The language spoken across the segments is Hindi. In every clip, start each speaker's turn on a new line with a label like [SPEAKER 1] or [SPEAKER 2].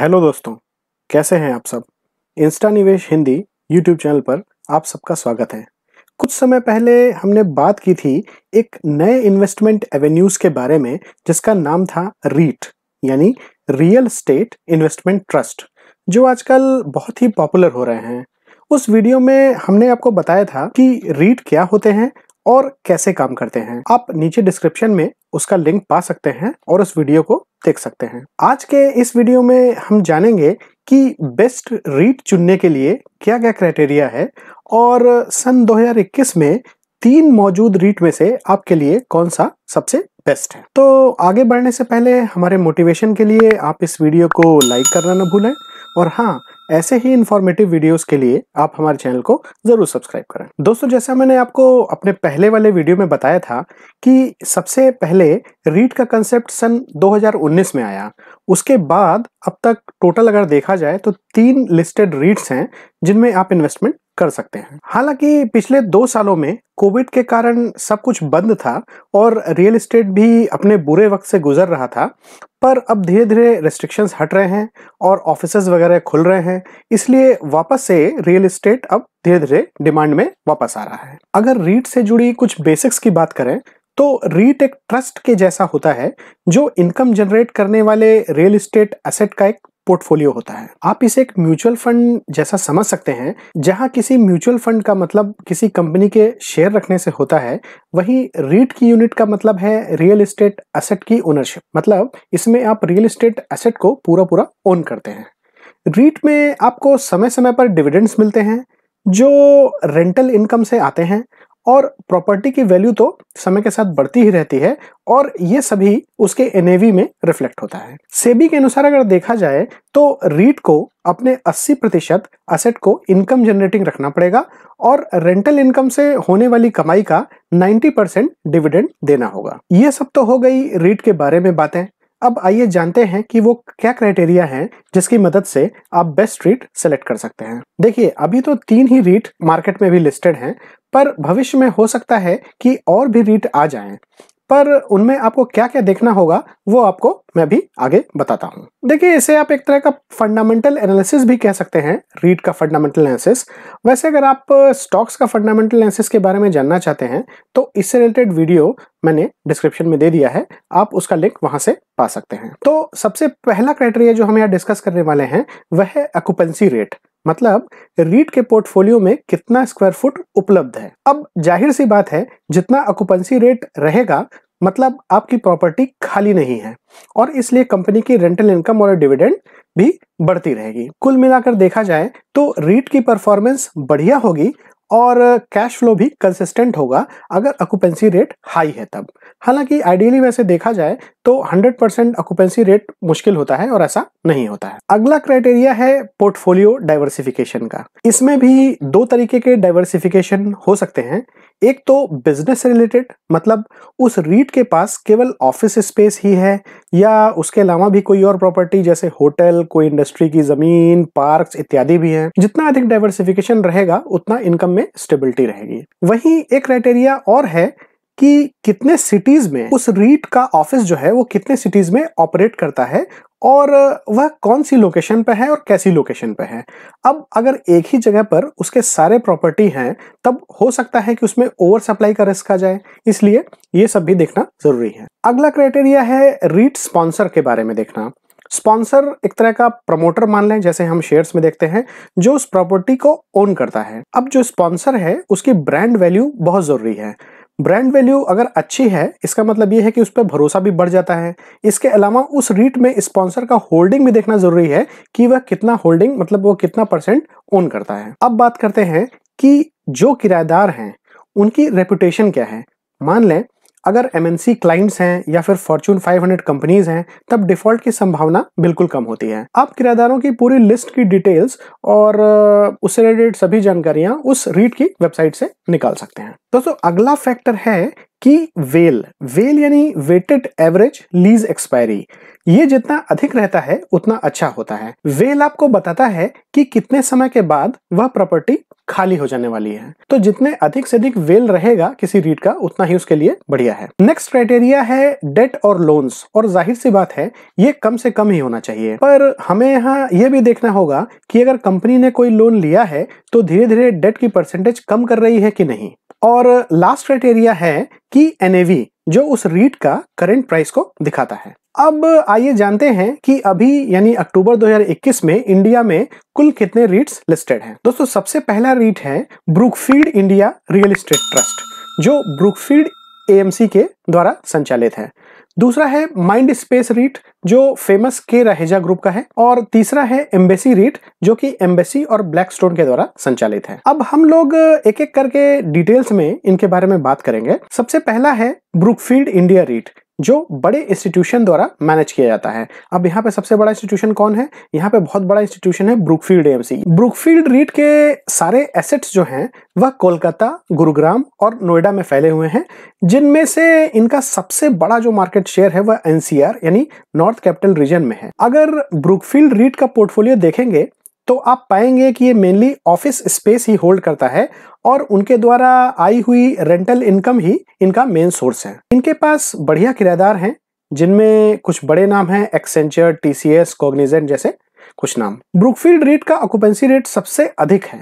[SPEAKER 1] हेलो दोस्तों कैसे हैं आप सब इंस्टा निवेश हिंदी यूट्यूब चैनल पर आप सबका स्वागत है कुछ समय पहले हमने बात की थी एक नए इन्वेस्टमेंट एवेन्यूज के बारे में जिसका नाम था रीट यानी रियल स्टेट इन्वेस्टमेंट ट्रस्ट जो आजकल बहुत ही पॉपुलर हो रहे हैं उस वीडियो में हमने आपको बताया था कि रीट क्या होते हैं और कैसे काम करते हैं आप नीचे डिस्क्रिप्शन में उसका लिंक पा सकते हैं और उस वीडियो को देख सकते हैं आज के इस वीडियो में हम जानेंगे कि बेस्ट रीट चुनने के लिए क्या क्या क्राइटेरिया है और सन 2021 में तीन मौजूद रीट में से आपके लिए कौन सा सबसे बेस्ट है तो आगे बढ़ने से पहले हमारे मोटिवेशन के लिए आप इस वीडियो को लाइक करना ना भूलें और हाँ ऐसे ही इन्फॉर्मेटिव वीडियोस के लिए आप हमारे चैनल को ज़रूर सब्सक्राइब करें दोस्तों जैसा मैंने आपको अपने पहले वाले वीडियो में बताया था कि सबसे पहले रीट का कंसेप्ट सन 2019 में आया उसके बाद अब तक टोटल अगर देखा जाए तो तीन लिस्टेड रीट्स हैं जिनमें आप इन्वेस्टमेंट कर सकते हैं हालांकि पिछले दो सालों में कोविड के कारण सब कुछ बंद था और रियल इस्टेट भी अपने बुरे वक्त से गुजर रहा था पर अब धीरे धीरे रेस्ट्रिक्शंस हट रहे हैं और ऑफिस वगैरह खुल रहे हैं इसलिए वापस से रियल इस्टेट अब धीरे धीरे डिमांड में वापस आ रहा है अगर रीट से जुड़ी कुछ बेसिक्स की बात करें तो रीट एक ट्रस्ट के जैसा होता है जो इनकम जनरेट करने वाले रियल इस्टेट एसेट का एक पोर्टफोलियो होता है आप इसे एक म्यूचुअल फंड जैसा समझ सकते हैं जहां किसी म्यूचुअल फंड का मतलब किसी कंपनी के शेयर रखने से होता है वहीं रीट की यूनिट का मतलब है रियल इस्टेट एसेट की ओनरशिप मतलब इसमें आप रियल इस्टेट एसेट को पूरा पूरा ओन करते हैं रीट में आपको समय समय पर डिविडेंड्स मिलते हैं जो रेंटल इनकम से आते हैं और प्रॉपर्टी की वैल्यू तो समय के साथ बढ़ती ही रहती है और ये सभी उसके एनएवी में रिफ्लेक्ट होता है सेबी के अनुसार अगर देखा जाए तो रीट को अपने 80 प्रतिशत असेट को इनकम जनरेटिंग रखना पड़ेगा और रेंटल इनकम से होने वाली कमाई का 90 परसेंट डिविडेंड देना होगा ये सब तो हो गई रीट के बारे में बातें अब आइए जानते हैं कि वो क्या क्राइटेरिया है जिसकी मदद से आप बेस्ट रीट सेलेक्ट कर सकते हैं देखिए अभी तो तीन ही रीट मार्केट में भी लिस्टेड हैं पर भविष्य में हो सकता है कि और भी रीट आ जाएं पर उनमें आपको क्या क्या देखना होगा वो आपको मैं भी आगे बताता हूँ देखिए इसे आप एक तरह का फंडामेंटल एनालिसिस भी कह सकते हैं रीट का फंडामेंटल एनालिसिस वैसे अगर आप स्टॉक्स का फंडामेंटल एनालिसिस के बारे में जानना चाहते हैं तो इससे रिलेटेड वीडियो मैंने डिस्क्रिप्शन में दे दिया है आप उसका लिंक वहां से पा सकते हैं तो सबसे पहला क्राइटेरिया जो हम यहाँ डिस्कस करने वाले हैं वह है अकुपेंसी रेट मतलब रीट के पोर्टफोलियो में कितना स्क्वायर फुट उपलब्ध है अब जाहिर सी बात है जितना ऑक्युपेंसी रेट रहेगा मतलब आपकी प्रॉपर्टी खाली नहीं है और इसलिए कंपनी की रेंटल इनकम और डिविडेंड भी बढ़ती रहेगी कुल मिलाकर देखा जाए तो रीट की परफॉर्मेंस बढ़िया होगी और कैश फ्लो भी कंसिस्टेंट होगा अगर ऑक्युपेंसी रेट हाई है तब हालांकि आइडियली वैसे देखा जाए तो 100 परसेंट ऑक्यूपेंसी रेट मुश्किल होता है और ऐसा नहीं होता है अगला क्राइटेरिया है पोर्टफोलियो डाइवर्सिफिकेशन का इसमें भी दो तरीके के डाइवर्सिफिकेशन हो सकते हैं एक तो बिजनेस रिलेटेड मतलब उस रीट के पास केवल ऑफिस स्पेस ही है या उसके अलावा भी कोई और प्रॉपर्टी जैसे होटल कोई इंडस्ट्री की जमीन पार्क इत्यादि भी हैं जितना अधिक डाइवर्सिफिकेशन रहेगा उतना इनकम में स्टेबिलिटी रहेगी वहीं एक क्राइटेरिया और है कि कितने सिटीज में उस रीट का ऑफिस जो है वो कितने सिटीज में ऑपरेट करता है और वह कौन सी लोकेशन पे है और कैसी लोकेशन पे है अब अगर एक ही जगह पर उसके सारे प्रॉपर्टी हैं तब हो सकता है कि उसमें ओवर सप्लाई का रिस्क आ जाए इसलिए ये सब भी देखना जरूरी है अगला क्राइटेरिया है रीट स्पॉन्सर के बारे में देखना स्पॉन्सर एक तरह का प्रमोटर मान लें जैसे हम शेयर्स में देखते हैं जो उस प्रॉपर्टी को ओन करता है अब जो स्पॉन्सर है उसकी ब्रांड वैल्यू बहुत जरूरी है ब्रांड वैल्यू अगर अच्छी है इसका मतलब ये है कि उस पर भरोसा भी बढ़ जाता है इसके अलावा उस रीट में स्पॉन्सर का होल्डिंग भी देखना जरूरी है कि वह कितना होल्डिंग मतलब वो कितना परसेंट ओन करता है अब बात करते हैं कि जो किराएदार हैं उनकी रेपुटेशन क्या है मान लें अगर एम क्लाइंट्स हैं या फिर फॉर्चून 500 कंपनीज हैं तब डिफॉल्ट की संभावना बिल्कुल कम होती है आप किराएदारों की पूरी लिस्ट की डिटेल्स और उससे रिलेटेड सभी जानकारियां उस रीट की वेबसाइट से निकाल सकते हैं दोस्तों तो अगला फैक्टर है कि वेल वेल यानी वेटेड एवरेज लीज एक्सपायरी ये जितना अधिक रहता है उतना अच्छा होता है वेल आपको बताता है कि कितने समय के बाद वह प्रॉपर्टी खाली हो जाने वाली है तो जितने अधिक से अधिक वेल रहेगा किसी रीट का उतना ही उसके लिए बढ़िया है नेक्स्ट क्राइटेरिया है डेट और लोन्स और जाहिर सी बात है ये कम से कम ही होना चाहिए पर हमें यहाँ ये भी देखना होगा कि अगर कंपनी ने कोई लोन लिया है तो धीरे धीरे डेट की परसेंटेज कम कर रही है कि नहीं और लास्ट क्राइटेरिया है कि एनएवी जो उस रीट का करेंट प्राइस को दिखाता है अब आइए जानते हैं कि अभी यानी अक्टूबर 2021 में इंडिया में कुल कितने रीट्स लिस्टेड हैं दोस्तों सबसे पहला रीट है Brookfield India real estate trust जो ब्रुकफील्ड एएमसी के द्वारा संचालित है दूसरा है माइंड स्पेस रीट जो फेमस के रहेजा ग्रुप का है और तीसरा है एम्बेसी रीट जो कि एम्बेसी और ब्लैक स्टोन के द्वारा संचालित है अब हम लोग एक एक करके डिटेल्स में इनके बारे में बात करेंगे सबसे पहला है ब्रुकफील्ड इंडिया रीट जो बड़े इंस्टीट्यूशन द्वारा मैनेज किया जाता है अब यहाँ पे सबसे बड़ा इंस्टीट्यूशन कौन है यहाँ पे बहुत बड़ा इंस्टीट्यूशन है ब्रुकफील्ड एएमसी। ब्रुकफील्ड रीट के सारे एसेट्स जो हैं वह कोलकाता गुरुग्राम और नोएडा में फैले हुए हैं जिनमें से इनका सबसे बड़ा जो मार्केट शेयर है वह एनसीआर यानी नॉर्थ कैपिटल रीजन में है अगर ब्रुकफील्ड रीट का पोर्टफोलियो देखेंगे तो आप पाएंगे कि ये मेनली ऑफिस स्पेस ही होल्ड करता है और उनके द्वारा आई हुई रेंटल इनकम ही इनका मेन सोर्स है इनके पास बढ़िया किरायेदार हैं जिनमें कुछ बड़े नाम हैं एक्सेंचर टीसीएस कॉग्निजेंट जैसे कुछ नाम ब्रुकफील्ड रेट का ऑक्युपेंसी रेट सबसे अधिक है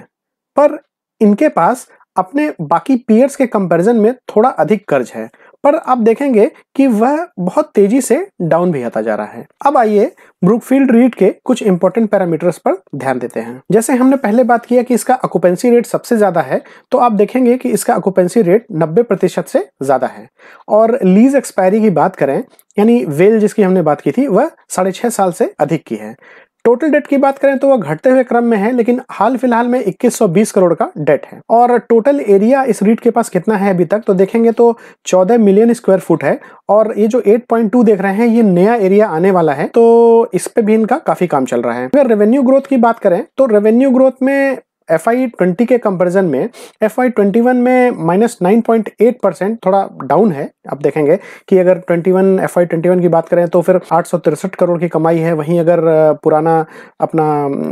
[SPEAKER 1] पर इनके पास अपने बाकी पीयर्स के कंपेरिजन में थोड़ा अधिक कर्ज है पर आप देखेंगे कि वह बहुत तेजी से डाउन भी आता जा रहा है अब आइए ब्रुकफील्ड रीट के कुछ इंपॉर्टेंट पैरामीटर्स पर ध्यान देते हैं जैसे हमने पहले बात किया कि इसका अकुपेंसी रेट सबसे ज्यादा है तो आप देखेंगे कि इसका अकुपेंसी रेट 90 प्रतिशत से ज्यादा है और लीज एक्सपायरी की बात करें यानी वेल जिसकी हमने बात की थी वह साढ़े छह साल से अधिक की है टोटल डेट की बात करें तो वह घटते हुए क्रम में है लेकिन हाल फिलहाल में 2120 करोड़ का डेट है और टोटल एरिया इस रीट के पास कितना है अभी तक तो देखेंगे तो 14 मिलियन स्क्वायर फुट है और ये जो 8.2 देख रहे हैं ये नया एरिया आने वाला है तो इस पे भी इनका काफी काम चल रहा है अगर रेवेन्यू ग्रोथ की बात करें तो रेवेन्यू ग्रोथ में एफ आई ट्वेंटी के कंपेरिजन में एफ आई ट्वेंटी वन में minus nine point eight percent थोड़ा डाउन है आप देखेंगे कि अगर twenty one F Y twenty one की बात करें तो फिर आठ सौ तिरसठ करोड़ की कमाई है वहीं अगर पुराना अपना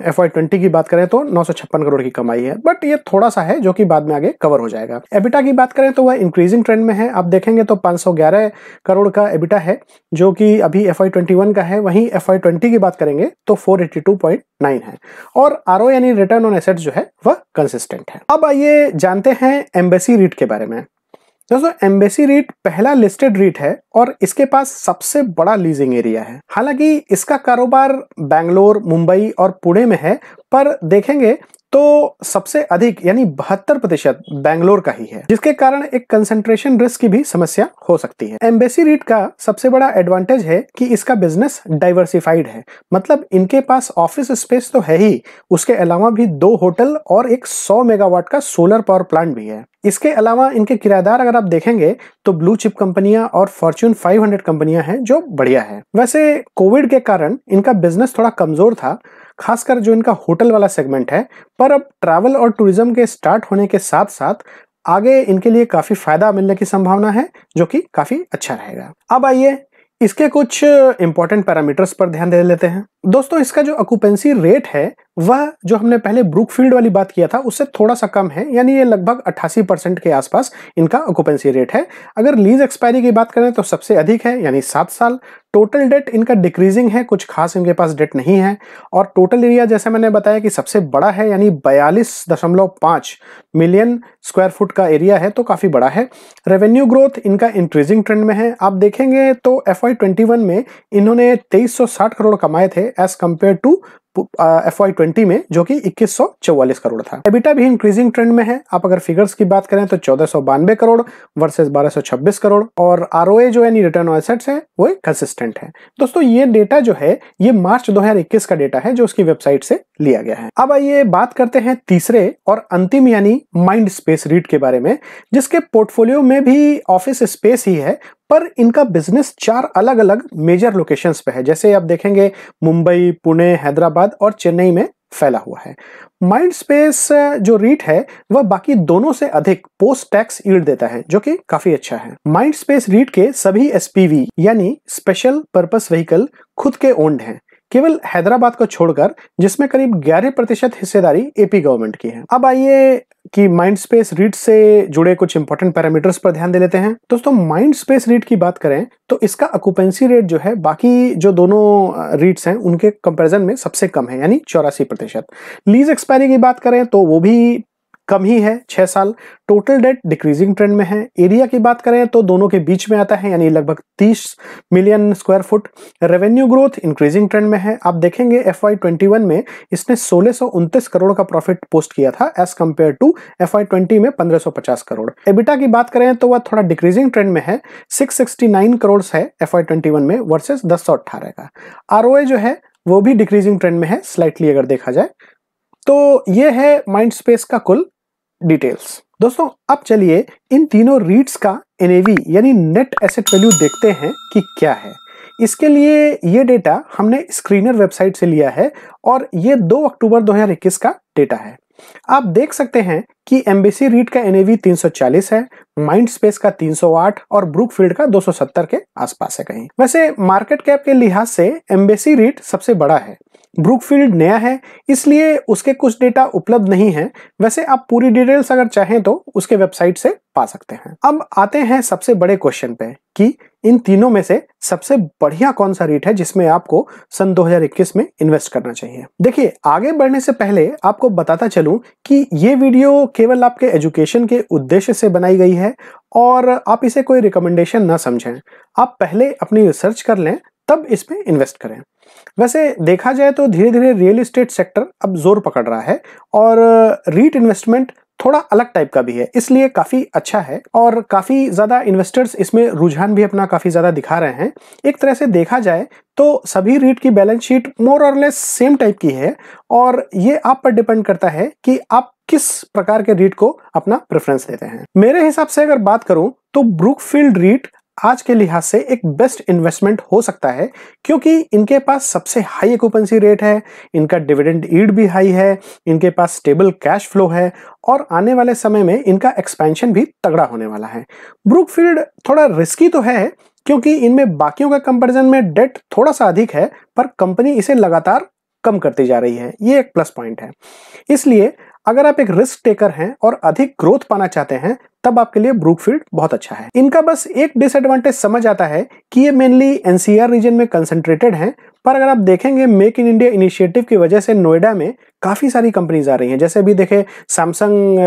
[SPEAKER 1] एफ आई ट्वेंटी की बात करें तो नौ सौ छप्पन करोड़ की कमाई है बट ये थोड़ा सा है जो कि बाद में आगे कवर हो जाएगा एबिटा की बात करें तो वह इंक्रीजिंग ट्रेंड में है आप देखेंगे तो पाँच सौ ग्यारह करोड़ का एबिटा है जो कि अभी एफ आई ट्वेंटी वन का है वहीं एफ आई ट्वेंटी की बात करेंगे तो four eighty two point nine है और आर ओ यानी रिटर्न ऑन एसेट्स जो है है वह कंसिस्टेंट है अब आइए जानते हैं एम्बेसी रीट के बारे में दोस्तों एम्बेसी रीट पहला लिस्टेड रीट है और इसके पास सबसे बड़ा लीजिंग एरिया है हालांकि इसका कारोबार बैंगलोर मुंबई और पुणे में है पर देखेंगे तो सबसे अधिक यानी बहत्तर प्रतिशत बैंगलोर का ही है जिसके कारण एक कंसंट्रेशन रिस्क की भी समस्या हो सकती है एम्बेसी रीट का सबसे बड़ा एडवांटेज है कि इसका बिजनेस डाइवर्सिफाइड है मतलब इनके पास ऑफिस स्पेस तो है ही उसके अलावा भी दो होटल और एक 100 मेगावाट का सोलर पावर प्लांट भी है इसके अलावा इनके किरायेदार अगर आप देखेंगे तो ब्लू चिप कंपनियां और फॉर्च्यून 500 कंपनियां हैं जो बढ़िया है वैसे कोविड के कारण इनका बिजनेस थोड़ा कमजोर था खासकर जो इनका होटल वाला सेगमेंट है पर अब ट्रैवल और टूरिज्म के स्टार्ट होने के साथ साथ आगे इनके लिए काफ़ी फ़ायदा मिलने की संभावना है जो कि काफ़ी अच्छा रहेगा अब आइए इसके कुछ इंपॉर्टेंट पैरामीटर्स पर ध्यान दे लेते हैं दोस्तों इसका जो अकुपेंसी रेट है वह जो हमने पहले ब्रुकफील्ड वाली बात किया था उससे थोड़ा सा कम है यानी ये लगभग 88 परसेंट के आसपास इनका ऑक्युपेंसी रेट है अगर लीज एक्सपायरी की बात करें तो सबसे अधिक है यानी सात साल टोटल डेट इनका डिक्रीजिंग है कुछ खास इनके पास डेट नहीं है और टोटल एरिया जैसे मैंने बताया कि सबसे बड़ा है यानी बयालीस दशमलव पाँच मिलियन स्क्वायर फुट का एरिया है तो काफ़ी बड़ा है रेवेन्यू ग्रोथ इनका इंक्रीजिंग ट्रेंड में है आप देखेंगे तो एफ में इन्होंने तेईस करोड़ कमाए थे as compared to F Y twenty में जो कि इक्कीस सौ चौवालीस करोड़ था एबिटा भी इंक्रीजिंग ट्रेंड में है आप अगर फिगर्स की बात करें तो चौदह करोड़ सौ छब्बीस करोड़ और आर जो यानी रिटर्न ऑन एसेट्स है वो कंसिस्टेंट है दोस्तों ये डेटा जो है ये मार्च दो हजार इक्कीस का डेटा है जो उसकी वेबसाइट से लिया गया है अब आइए बात करते हैं तीसरे और अंतिम यानी माइंड स्पेस रीट के बारे में जिसके पोर्टफोलियो में भी ऑफिस स्पेस ही है पर इनका बिजनेस चार अलग अलग मेजर लोकेशंस पे है जैसे आप देखेंगे मुंबई पुणे हैदराबाद और चेन्नई में फैला हुआ है माइंड स्पेस जो रीट है वह बाकी दोनों से अधिक पोस्ट टैक्स ईल्ड देता है जो कि काफी अच्छा है माइंड स्पेस रीट के सभी एसपीवी यानी स्पेशल पर्पस व्हीकल खुद के ओन्ड हैं केवल हैदराबाद को छोड़कर जिसमें करीब 11 प्रतिशत हिस्सेदारी एपी गवर्नमेंट की है अब आइए कि माइंड स्पेस रीट से जुड़े कुछ इंपॉर्टेंट पैरामीटर्स पर ध्यान दे लेते हैं दोस्तों माइंड स्पेस रीट की बात करें तो इसका अकुपेंसी रेट जो है बाकी जो दोनों रीट्स हैं उनके कंपैरिजन में सबसे कम है यानी चौरासी प्रतिशत लीज एक्सपायरी की बात करें तो वो भी कम ही है छह साल टोटल डेट डिक्रीजिंग ट्रेंड में है एरिया की बात करें तो दोनों के बीच में आता है यानी लगभग 30 million square foot revenue growth increasing trend में है आप देखेंगे एफ आई में इसने सोलह करोड़ का प्रॉफिट पोस्ट किया था as compared to F Y में पचास करोड़ एबिटा की बात करें तो वह थोड़ा डिक्रीजिंग ट्रेंड में है नाइन करोड़ है एफ आई में वर्सेज दस का आर जो है वो भी डिक्रीजिंग ट्रेंड में है स्लाइटली अगर देखा जाए तो ये है माइंड स्पेस का कुल डिटेल्स दोस्तों अब चलिए इन तीनों रीट्स का एन यानी नेट एसेट वैल्यू देखते हैं कि क्या है इसके लिए ये डेटा हमने स्क्रीनर वेबसाइट से लिया है और ये 2 अक्टूबर 2021 का डेटा है आप देख सकते हैं कि एमबीसी रीट का एन 340 है माइंड स्पेस का 308 और ब्रुक फील्ड का 270 के आसपास है कहीं वैसे मार्केट कैप के लिहाज से एम्बेसी रीट सबसे बड़ा है ब्रुकफील्ड नया है इसलिए उसके कुछ डेटा उपलब्ध नहीं है वैसे आप पूरी डिटेल्स अगर चाहें तो उसके वेबसाइट से पा सकते हैं अब आते हैं सबसे बड़े क्वेश्चन पे कि इन तीनों में से सबसे बढ़िया कौन सा रेट है जिसमें आपको सन 2021 में इन्वेस्ट करना चाहिए देखिए आगे बढ़ने से पहले आपको बताता चलूं कि ये वीडियो केवल आपके एजुकेशन के उद्देश्य से बनाई गई है और आप इसे कोई रिकमेंडेशन ना समझें आप पहले अपनी रिसर्च कर लें तब इसमें इन्वेस्ट करें वैसे देखा जाए तो धीरे धीरे रियल इस्टेट सेक्टर अब जोर पकड़ रहा है और रीट uh, इन्वेस्टमेंट थोड़ा अलग टाइप का भी है इसलिए काफ़ी अच्छा है और काफ़ी ज़्यादा इन्वेस्टर्स इसमें रुझान भी अपना काफ़ी ज़्यादा दिखा रहे हैं एक तरह से देखा जाए तो सभी रीट की बैलेंस शीट मोर और लेस सेम टाइप की है और ये आप पर डिपेंड करता है कि आप किस प्रकार के रीट को अपना प्रेफरेंस देते हैं मेरे हिसाब से अगर बात करूं तो ब्रुकफील्ड रीट आज के लिहाज से एक बेस्ट इन्वेस्टमेंट हो सकता है क्योंकि इनके पास सबसे हाई एकूपेंसी रेट है इनका डिविडेंड ईड भी हाई है इनके पास स्टेबल कैश फ्लो है और आने वाले समय में इनका एक्सपेंशन भी तगड़ा होने वाला है ब्रुक थोड़ा रिस्की तो है क्योंकि इनमें बाकियों का कंपेरिजन में डेट थोड़ा सा अधिक है पर कंपनी इसे लगातार कम करती जा रही है ये एक प्लस पॉइंट है इसलिए अगर आप एक रिस्क टेकर हैं और अधिक ग्रोथ पाना चाहते हैं तब आपके लिए ब्रूकफील्ड बहुत अच्छा है इनका बस एक डिसएडवांटेज समझ आता है कि ये मेनली एनसीआर रीजन में कंसंट्रेटेड हैं पर अगर आप देखेंगे मेक इन इंडिया इनिशिएटिव की वजह से नोएडा में काफ़ी सारी कंपनीज आ रही हैं जैसे अभी देखें सैमसंग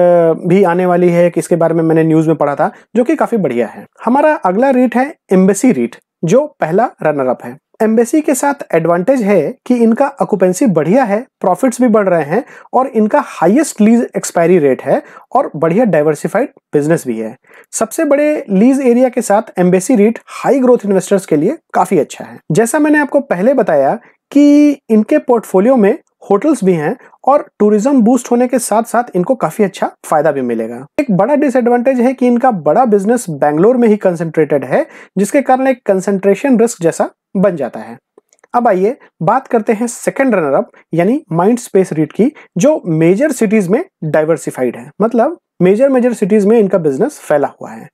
[SPEAKER 1] भी आने वाली है कि इसके बारे में मैंने न्यूज़ में पढ़ा था जो कि काफ़ी बढ़िया है हमारा अगला रीट है एम्बेसी रीट जो पहला रनर अप है एम्बेसी के साथ एडवांटेज है कि इनका ऑक्युपेंसी बढ़िया है प्रॉफिट्स भी बढ़ रहे हैं और इनका हाईएस्ट लीज एक्सपायरी रेट है और बढ़िया डाइवर्सिफाइड बिजनेस भी है सबसे बड़े लीज एरिया के साथ Embassy REIT high growth investors के लिए काफी अच्छा है जैसा मैंने आपको पहले बताया कि इनके पोर्टफोलियो में होटल्स भी हैं और टूरिज्म बूस्ट होने के साथ साथ इनको काफी अच्छा फायदा भी मिलेगा एक बड़ा डिसएडवांटेज है कि इनका बड़ा बिजनेस बैंगलोर में ही कंसेंट्रेटेड है जिसके कारण एक कंसेंट्रेशन रिस्क जैसा बन जाता है अब आइए बात करते हैं सेकेंड रनर अप यानी माइंड स्पेस रीट की जो मेजर सिटीज में डाइवर्सिफाइड है मतलब मेजर मेजर सिटीज में इनका बिजनेस फैला हुआ है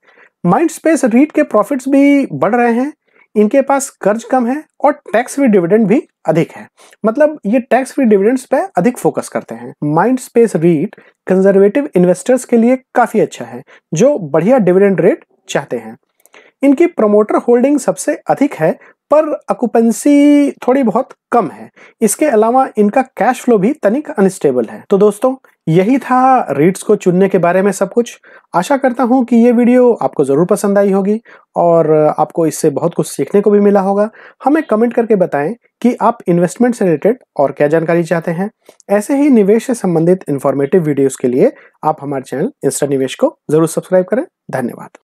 [SPEAKER 1] माइंड स्पेस रीट के प्रॉफिट्स भी बढ़ रहे हैं इनके पास कर्ज कम है और टैक्स फ्री डिविडेंड भी अधिक है मतलब ये टैक्स फ्री डिविडेंड्स पे अधिक फोकस करते हैं Mindspace REIT conservative investors के लिए काफ़ी अच्छा है जो बढ़िया डिविडेंड रेट चाहते हैं इनकी प्रमोटर होल्डिंग सबसे अधिक है पर अकुपेंसी थोड़ी बहुत कम है इसके अलावा इनका कैश फ्लो भी तनिक अनस्टेबल है तो दोस्तों यही था रीट्स को चुनने के बारे में सब कुछ आशा करता हूँ कि ये वीडियो आपको ज़रूर पसंद आई होगी और आपको इससे बहुत कुछ सीखने को भी मिला होगा हमें कमेंट करके बताएं कि आप इन्वेस्टमेंट से रिलेटेड और क्या जानकारी चाहते हैं ऐसे ही निवेश से संबंधित इन्फॉर्मेटिव वीडियोज़ के लिए आप हमारे चैनल इंस्टा निवेश को ज़रूर सब्सक्राइब करें धन्यवाद